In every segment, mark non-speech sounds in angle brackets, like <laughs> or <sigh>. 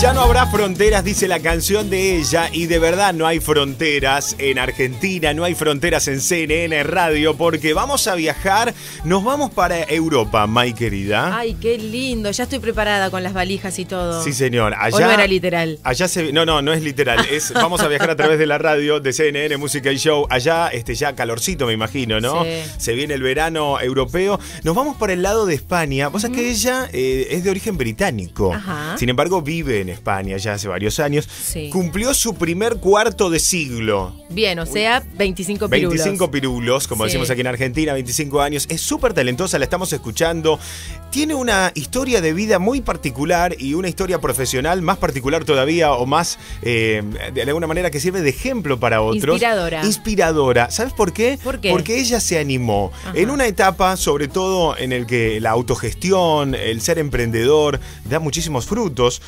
Ya no habrá fronteras, dice la canción de ella, y de verdad no hay fronteras en Argentina, no hay fronteras en CNN Radio, porque vamos a viajar, nos vamos para Europa, my querida. Ay, qué lindo, ya estoy preparada con las valijas y todo. Sí, señor. Allá, no era literal. Allá no, no, no es literal, <laughs> vamos a viajar a través de la radio, de CNN, Música y Show, allá este, ya calorcito me imagino, ¿no? Se viene el verano europeo, nos vamos para el lado de España, vos que ella eh, es de origen británico, Ajá. sin embargo vive en España ya hace varios años. Cumplió su primer cuarto de siglo. Bien, o sea, 25 pirulos. 25 pirulos, como decimos aquí en Argentina, 25 años. Es súper talentosa, la estamos escuchando. Tiene una historia de vida muy particular y una historia profesional más particular todavía o más, eh, de alguna manera, que sirve de ejemplo para otros. Inspiradora. Inspiradora. ¿Sabes por qué? Porque ella se animó. En una etapa, sobre todo en el que la autogestión, el ser emprendedor, da muchísimos frutos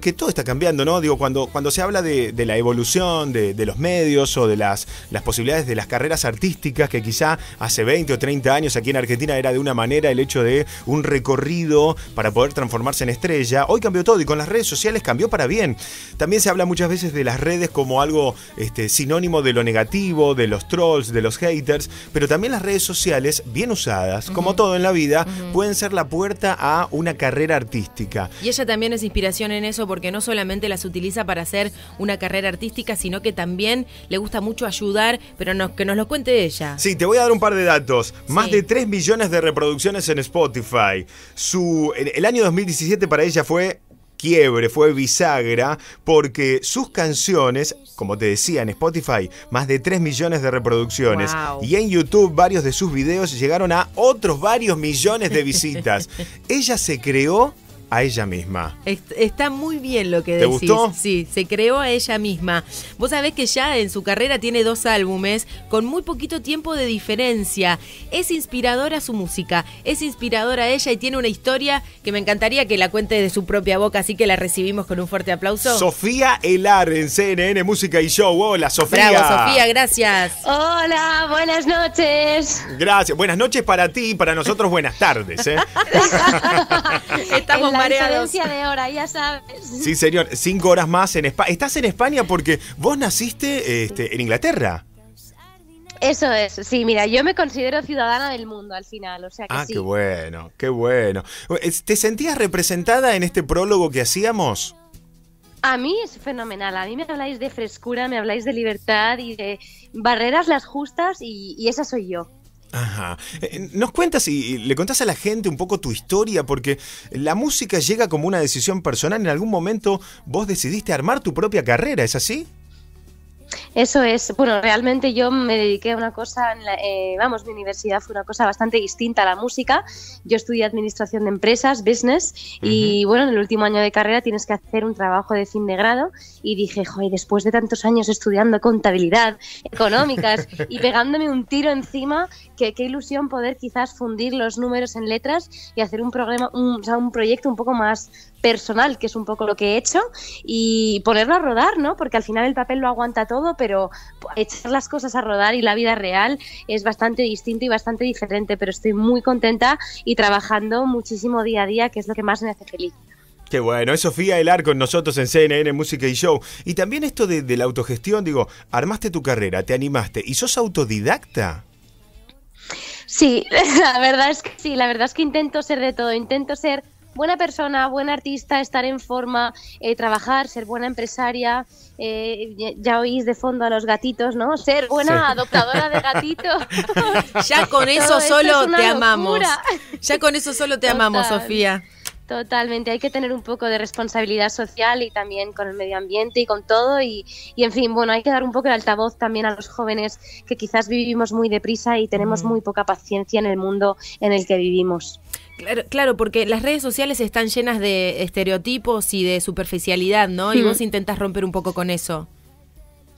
que todo está cambiando, ¿no? Digo, cuando, cuando se habla de, la evolución de, los medios o de las, posibilidades de las carreras artísticas, que quizá hace 20 o 30 años aquí en Argentina era de una manera el hecho de un recorrido para poder transformarse en estrella, hoy cambió todo y con las redes sociales cambió para bien. También se habla muchas veces de las redes como algo este, sinónimo de lo negativo, de los trolls, de los haters, pero también las redes sociales, bien usadas, como todo en la vida, pueden ser la puerta a una carrera artística. Y ella también es inspiración en eso porque no solamente las utiliza para hacer una carrera artística, sino que también le gusta mucho ayudar, pero que nos lo cuente ella. Sí, te voy a dar un par de datos. Más de 3 millones de reproducciones en Spotify. Su, el año 2017 para ella fue quiebre, fue bisagra, porque sus canciones, como te decía en Spotify, más de 3 millones de reproducciones. Y en YouTube varios de sus videos llegaron a otros varios millones de visitas. <laughs> Ella se creó a ella misma. Está muy bien lo que ¿Te decís. Gustó? Sí, se creó a ella misma. Vos sabés que ya en su carrera tiene dos álbumes con muy poquito tiempo de diferencia. Es inspiradora su música, es inspiradora ella y tiene una historia que me encantaría que la cuente de su propia boca, así que la recibimos con un fuerte aplauso. Sofía Elar en CNN Música y Show. Hola, Sofía. Bravo, Sofía, gracias. Hola, buenas noches. Gracias. Buenas noches para ti y para nosotros buenas tardes. ¿eh? <laughs> <laughs> Estamos mareados. de hora, ya sabes. Sí, señor, cinco horas más en España. Estás en España porque vos naciste este, en Inglaterra. Eso es, sí, mira, yo me considero ciudadana del mundo al final, o sea Ah, qué bueno, qué bueno. ¿Te sentías representada en este prólogo que hacíamos? A mí es fenomenal, a mí me habláis de frescura, me habláis de libertad y de barreras las justas y esa soy yo. Ajá. Eh, eh, ¿Nos cuentas y le contás a la gente un poco tu historia? Porque la música llega como una decisión personal. En algún momento vos decidiste armar tu propia carrera, ¿es así? Eso es, bueno, realmente yo me dediqué a una cosa, en eh, vamos, mi universidad fue una cosa bastante distinta a la música. Yo estudié administración de empresas, business, y bueno, en el último año de carrera tienes que hacer un trabajo de fin de grado y dije, joder, después de tantos años estudiando contabilidad, económicas y pegándome un tiro encima, qué ilusión poder quizás fundir los números en letras y hacer un, programa, un proyecto un poco más personal, que es un poco lo que he hecho, y ponerlo a rodar, ¿no? Porque al final el papel lo aguanta todo, pero echar las cosas a rodar y la vida real es bastante distinto y bastante diferente, pero estoy muy contenta y trabajando muchísimo día a día, que es lo que más me hace feliz. Qué bueno, es Sofía Elar con nosotros en CNN Música y Show. Y también esto de, de la autogestión, digo, armaste tu carrera, te animaste, ¿y sos autodidacta? Sí, <laughs> la verdad es que sí, la verdad es que intento ser de todo, intento ser buena persona, buen artista, estar en forma, eh, trabajar, ser buena empresaria, eh, ya oís de fondo a los gatitos, ¿no? Ser buena adoptadora de gatitos. <laughs> ya con eso solo te amamos. Ya con eso solo te amamos, Sofía. Totalmente, hay que tener un poco de responsabilidad social y también con el medio ambiente y con todo. Y, en fin, bueno, hay que dar un poco de altavoz también a los jóvenes que quizás vivimos muy deprisa y tenemos mm. muy poca paciencia en el mundo en el que vivimos. Claro, claro, porque las redes sociales están llenas de estereotipos y de superficialidad, ¿no? Y mm. vos intentas romper un poco con eso.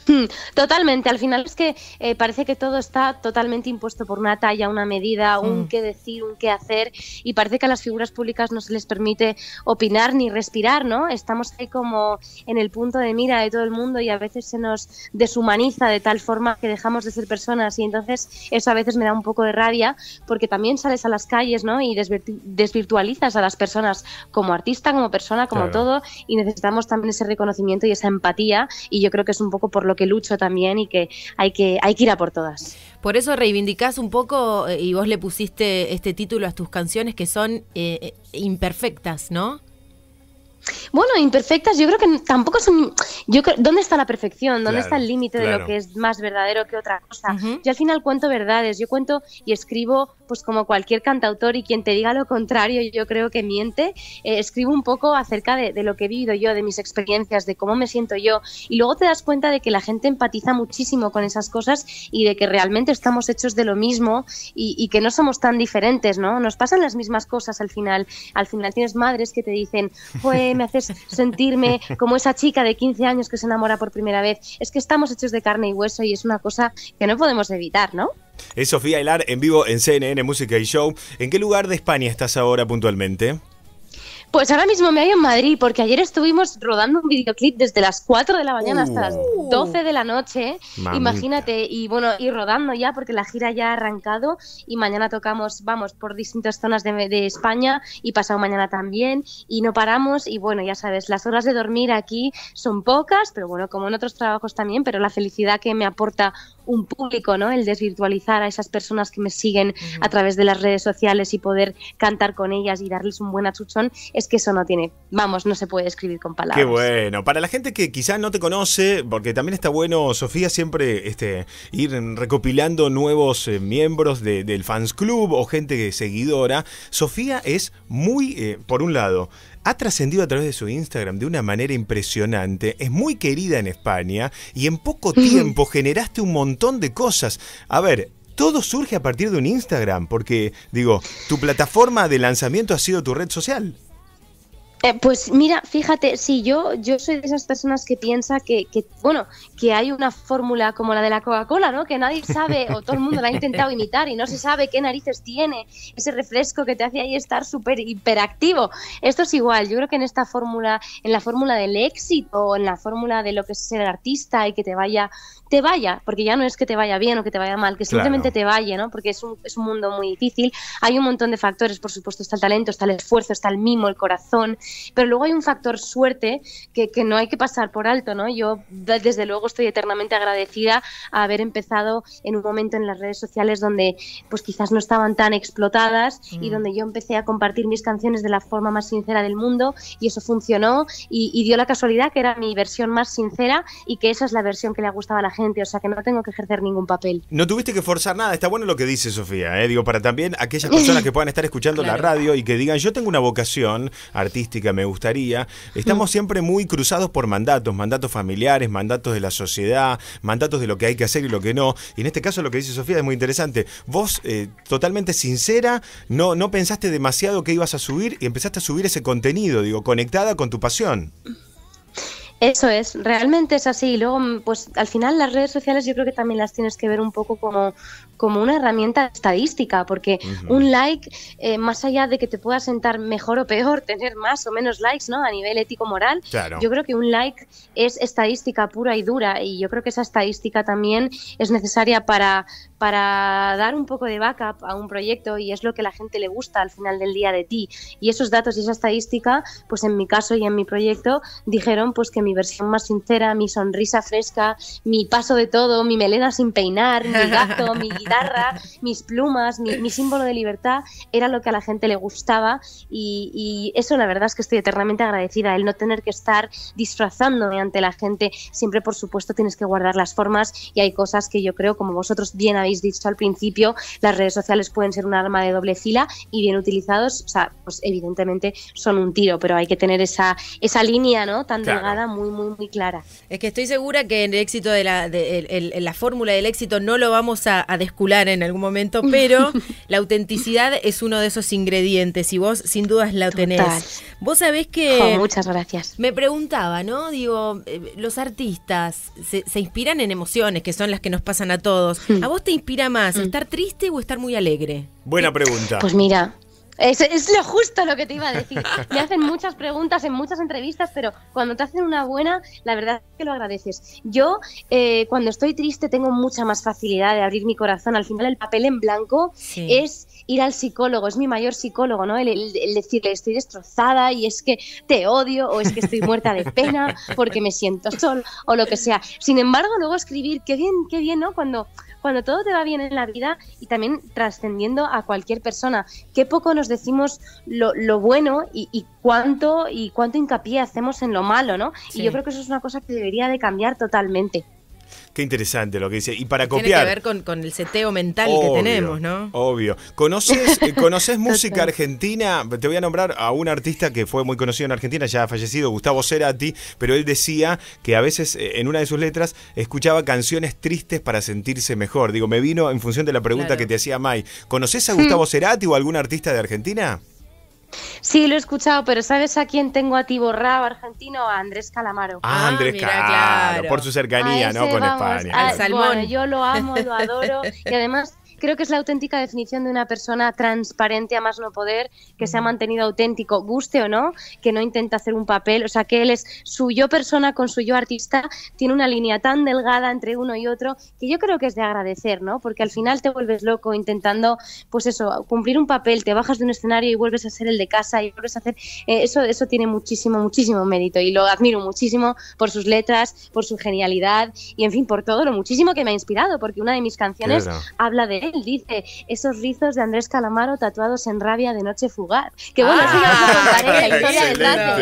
Hmm, totalmente, al final es que eh, parece que todo está totalmente impuesto por una talla, una medida, un qué decir, un qué hacer y parece que a las figuras públicas no se les permite opinar ni respirar, ¿no? Estamos ahí como en el punto de mira de todo el mundo y a veces se nos deshumaniza de tal forma que dejamos de ser personas y entonces eso a veces me da un poco de rabia porque también sales a las calles, ¿no? Y desvirtualizas a las personas como artista, como persona, como todo y necesitamos también ese reconocimiento y esa empatía y yo creo que es un poco por lo que lucho también y que hay que, hay que ir a por todas. Por eso reivindicás un poco, eh, y vos le pusiste este título a tus canciones que son eh, eh, imperfectas, ¿no? Bueno, imperfectas, yo creo que tampoco son. Yo creo, ¿Dónde está la perfección? ¿Dónde está el límite de lo que es más verdadero que otra cosa? Yo al final cuento verdades, yo cuento y escribo, pues como cualquier cantautor, y quien te diga lo contrario, yo creo que miente. Eh, escribo un poco acerca de, lo que he vivido yo, de mis experiencias, de cómo me siento yo, y luego te das cuenta de que la gente empatiza muchísimo con esas cosas y de que realmente estamos hechos de lo mismo y, y que no somos tan diferentes, ¿no? Nos pasan las mismas cosas al final. Al final tienes madres que te dicen, pues. <laughs> me haces sentirme como esa chica de 15 años que se enamora por primera vez. Es que estamos hechos de carne y hueso y es una cosa que no podemos evitar, ¿no? Es Sofía Hilar en vivo en CNN Música y Show. ¿En qué lugar de España estás ahora puntualmente? Pues ahora mismo me hallo en Madrid, porque ayer estuvimos rodando un videoclip desde las 4 de la mañana hasta las 12 uh. de la noche. ¿eh? Imagínate, y bueno, y rodando ya, porque la gira ya ha arrancado. Y mañana tocamos, vamos, por distintas zonas de, España y pasado mañana también. Y no paramos, y bueno, ya sabes, las horas de dormir aquí son pocas, pero bueno, como en otros trabajos también, pero la felicidad que me aporta un público, ¿no? El desvirtualizar a esas personas que me siguen a través de las redes sociales y poder cantar con ellas y darles un buen achuchón es que eso no tiene, vamos, no se puede escribir con palabras. Qué bueno. Para la gente que quizás no te conoce, porque también está bueno, Sofía, siempre este, ir recopilando nuevos eh, miembros del fans club o gente seguidora. Sofía es muy, eh, por un lado, ha trascendido a través de su Instagram de una manera impresionante, es muy querida en España y en poco <laughs> tiempo generaste un montón de cosas. A ver, todo surge a partir de un Instagram, porque digo, tu plataforma de lanzamiento ha sido tu red social. Eh, pues mira, fíjate, si yo, yo soy de esas personas que piensa que, que bueno, que hay una fórmula como la de la Coca-Cola, ¿no? Que nadie sabe, o todo el mundo la ha intentado <laughs> imitar y no se sabe qué narices tiene ese refresco que te hace ahí estar súper hiperactivo. Esto es igual, yo creo que en esta fórmula, en la fórmula del éxito, en la fórmula de lo que es ser artista y que te vaya, te vaya, porque ya no es que te vaya bien o que te vaya mal, que simplemente te vaya, ¿no? Porque es un, es un mundo muy difícil, hay un montón de factores, por supuesto, está el talento, está el esfuerzo, está el mimo, el corazón, pero luego hay un factor suerte que, que no hay que pasar por alto, ¿no? Yo desde luego estoy eternamente agradecida a haber empezado en un momento en las redes sociales donde pues quizás no estaban tan explotadas y mm. donde yo empecé a compartir mis canciones de la forma más sincera del mundo y eso funcionó y, dio la casualidad que era mi versión más sincera y que esa es la versión que le gustaba a la gente, o sea que no tengo que ejercer ningún papel. No tuviste que forzar nada, está bueno lo que dice Sofía, ¿eh? digo, para también aquellas personas <laughs> que puedan estar escuchando la radio y que digan, yo tengo una vocación artística, me gustaría. Estamos mm. siempre muy cruzados por mandatos, mandatos familiares, mandatos de la sociedad, mandatos de lo que hay que hacer y lo que no. Y en este caso lo que dice Sofía es muy interesante. Vos, eh, totalmente sincera, no, no pensaste demasiado que ibas a subir y empezaste a subir ese contenido, digo, conectada con tu pasión. Eso es, realmente es así. Luego, pues al final las redes sociales yo creo que también las tienes que ver un poco como como una herramienta estadística, porque un like, eh, más allá de que te pueda sentar mejor o peor, <laughs> tener más o menos likes, ¿no? A nivel ético-moral, yo creo que un like es estadística pura y dura, y yo creo que esa estadística también es necesaria para, para dar un poco de backup a un proyecto y es lo que la gente le gusta al final del día de ti. Y esos datos y esa estadística, pues en mi caso y en mi proyecto, dijeron pues que mi versión más sincera, mi sonrisa fresca, mi paso de todo, mi melena sin peinar, mi gato, mi <laughs> <laughs> mis plumas, mi, símbolo de libertad, era lo que a la gente le gustaba y, eso la verdad es que estoy eternamente agradecida, el no tener que estar disfrazándome ante la gente. Siempre, por supuesto, tienes que guardar las formas y hay cosas que yo creo, como vosotros bien habéis dicho al principio, las redes sociales pueden ser un arma de doble fila y bien utilizados, o sea, pues evidentemente son un tiro, pero hay que tener esa, esa línea ¿no? tan delgada muy, muy, muy clara. Es que estoy segura que en el éxito de la, fórmula del éxito no lo vamos a, a descubrir en algún momento, <laughs> pero la autenticidad es uno de esos ingredientes y vos sin dudas la tenés. Vos sabés que... muchas gracias. Me preguntaba, ¿no? Digo, eh, los artistas se, inspiran en emociones, que son las que nos pasan a todos. Hmm. ¿A vos te inspira más hmm. estar triste o estar muy alegre? Buena pregunta. Pues mira, es, lo justo lo que te iba a decir. Me hacen muchas preguntas en muchas entrevistas, pero cuando te hacen una buena, la verdad es que lo agradeces. Yo, eh, cuando estoy triste, tengo mucha más facilidad de abrir mi corazón. Al final, el papel en blanco es ir al psicólogo, es mi mayor psicólogo, ¿no? El, decirle estoy destrozada y es que te odio o es que estoy muerta de pena porque me siento sol o lo que sea. Sin embargo, luego escribir, qué bien, qué bien, ¿no? Cuando cuando todo te va bien en la vida y también trascendiendo a cualquier persona. Qué poco nos decimos lo, bueno y, cuánto y cuánto hincapié hacemos en lo malo, ¿no? Y yo creo que eso es una cosa que debería de cambiar totalmente. Qué interesante lo que dice. Y para copiar. Tiene que ver con, el seteo mental que tenemos, ¿no? Obvio. ¿Conoces, eh, <laughs> ¿conoces música argentina? Te voy a nombrar a un artista que fue muy conocido en Argentina, ya ha fallecido, Gustavo Cerati, pero él decía que a veces eh, en una de sus letras escuchaba canciones tristes para sentirse mejor. Digo, me vino en función de la pregunta que te hacía Mai. ¿Conoces a Gustavo <laughs> Cerati o algún artista de Argentina? Sí, lo he escuchado, pero ¿sabes a quién tengo a borrado, argentino? A Andrés Calamaro. Ah, ah Andrés mira, por su cercanía, ¿no? Con España. bueno, yo lo amo, lo adoro <laughs> y además creo que es la auténtica definición de una persona transparente a más no poder, que se ha mantenido auténtico, guste o no, que no intenta hacer un papel, o sea, que él es su yo persona con su yo artista, tiene una línea tan delgada entre uno y otro que yo creo que es de agradecer, ¿no? Porque al final te vuelves loco intentando, pues eso, cumplir un papel, te bajas de un escenario y vuelves a ser el de casa y vuelves a hacer, eh, eso, eso tiene muchísimo, muchísimo mérito y lo admiro muchísimo por sus letras, por su genialidad y, en fin, por todo lo muchísimo que me ha inspirado, porque una de mis canciones habla de él dice, esos rizos de Andrés Calamaro tatuados en rabia de noche fugaz. Que bueno, eso ya os lo ah, contaré la <laughs> historia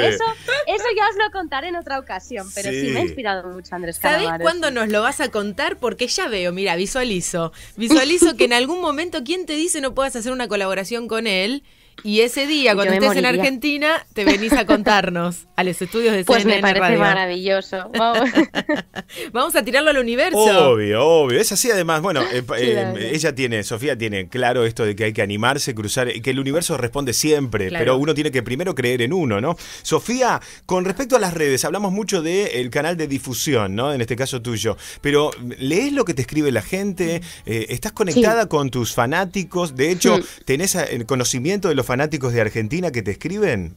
Eso, ya os lo contaré en otra ocasión, pero sí, me ha inspirado mucho Andrés Calamaro. ¿Sabéis cuándo nos lo vas a contar? Porque ya veo, mira, visualizo. Visualizo que en algún momento, ¿quién te dice no puedas hacer una colaboración con él? Y ese día, cuando estés en Argentina, te venís a contarnos <laughs> a los estudios de pues CNN Pues me parece maravilloso. <laughs> Vamos. a tirarlo al universo. Obvio, obvio. Es así además. Bueno, eh, eh, ella tiene, Sofía tiene claro esto de que hay que animarse, cruzar, que el universo responde siempre, pero uno tiene que primero creer en uno, ¿no? Sofía, con respecto a las redes, hablamos mucho del canal de difusión, ¿no? En este caso tuyo, pero ¿lees lo que te escribe la gente? Eh, ¿Estás conectada con tus fanáticos? De hecho, hmm. ¿tenés conocimiento de los fanáticos de Argentina que te escriben?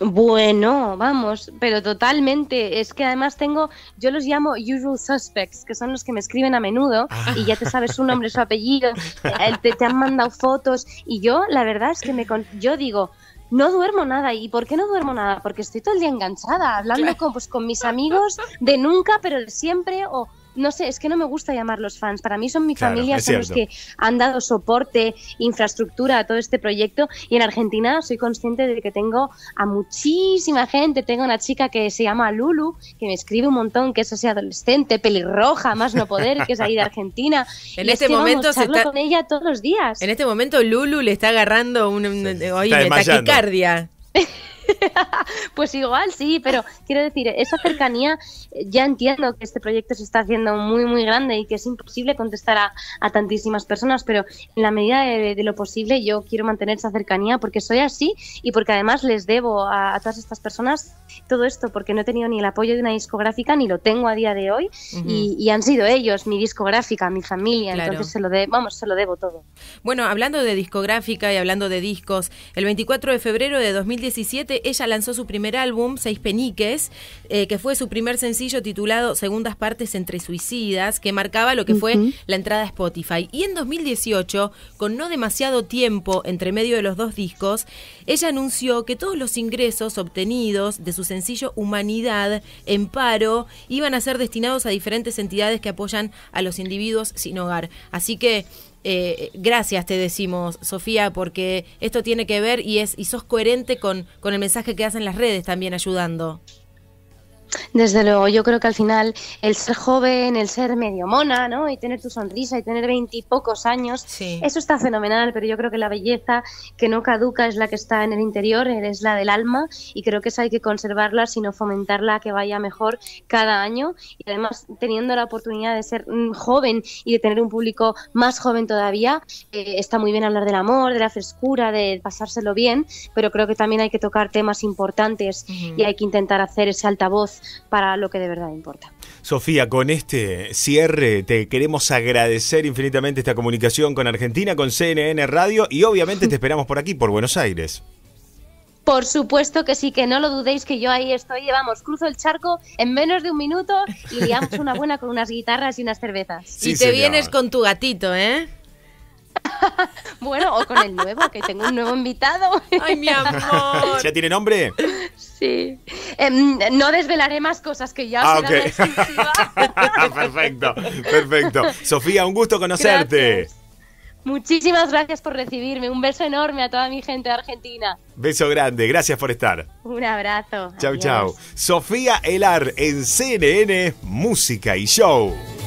Bueno, vamos, pero totalmente. Es que además tengo, yo los llamo usual suspects, que son los que me escriben a menudo ah. y ya te sabes su nombre, su apellido, <laughs> eh, te, te, han mandado fotos y yo, la verdad es que me, yo digo, no duermo nada. ¿Y por qué no duermo nada? Porque estoy todo el día enganchada, hablando con, pues, con mis amigos de nunca, pero siempre, o, no sé, es que no me gusta llamar los fans. Para mí son mi familia, son los que han dado soporte, infraestructura a todo este proyecto. Y en Argentina soy consciente de que tengo a muchísima gente. Tengo una chica que se llama Lulu, que me escribe un montón, que es así adolescente, pelirroja, más no poder, que es ahí de Argentina. <laughs> en este momento con ella todos los días. En este momento Lulu le está agarrando un, taquicardia. <laughs> <laughs> pues igual sí, pero quiero decir, esa cercanía, eh, ya entiendo que este proyecto se está haciendo muy, muy grande y que es imposible contestar a, tantísimas personas, pero en la medida de, lo posible yo quiero mantener esa cercanía porque soy así y porque además les debo a, todas estas personas todo esto, porque no he tenido ni el apoyo de una discográfica, ni lo tengo a día de hoy, y, han sido ellos, mi discográfica, mi familia, entonces se lo de, vamos, se lo debo todo. Bueno, hablando de discográfica y hablando de discos, el 24 de febrero de 2017 ella lanzó su primer álbum, Seis Peniques, eh, que fue su primer sencillo titulado Segundas Partes entre Suicidas, que marcaba lo que fue la entrada a Spotify. Y en 2018, con no demasiado tiempo entre medio de los dos discos, ella anunció que todos los ingresos obtenidos de su sencillo Humanidad en paro iban a ser destinados a diferentes entidades que apoyan a los individuos sin hogar. Así que eh, gracias te decimos, Sofía, porque esto tiene que ver y es y sos coherente con, con el mensaje que hacen las redes también ayudando. Desde luego, yo creo que al final el ser joven, el ser medio mona, ¿no? Y tener tu sonrisa y tener veintipocos años, eso está fenomenal, pero yo creo que la belleza que no caduca es la que está en el interior, es la del alma y creo que eso hay que conservarla, sino fomentarla que vaya mejor cada año y además teniendo la oportunidad de ser mm, joven y de tener un público más joven todavía, eh, está muy bien hablar del amor, de la frescura, de pasárselo bien, pero creo que también hay que tocar temas importantes y hay que intentar hacer ese altavoz para lo que de verdad importa. Sofía, con este cierre te queremos agradecer infinitamente esta comunicación con Argentina, con CNN Radio y obviamente te <laughs> esperamos por aquí, por Buenos Aires. Por supuesto que sí, que no lo dudéis, que yo ahí estoy, llevamos cruzo el charco en menos de un minuto y liamos una buena con unas guitarras y unas cervezas. y te vienes con tu gatito, ¿eh? <laughs> bueno, o con el nuevo, que tengo un nuevo invitado. Ay, mi <laughs> amor. ¿Ya tiene nombre? Sí. Em, no desvelaré más cosas que ya. Ah, <laughs> perfecto, perfecto. Sofía, un gusto conocerte. Muchísimas gracias por recibirme. Un beso enorme a toda mi gente de Argentina. Beso grande, gracias por estar. Un abrazo. Chau, chau. Sofía Elar en CNN Música y Show.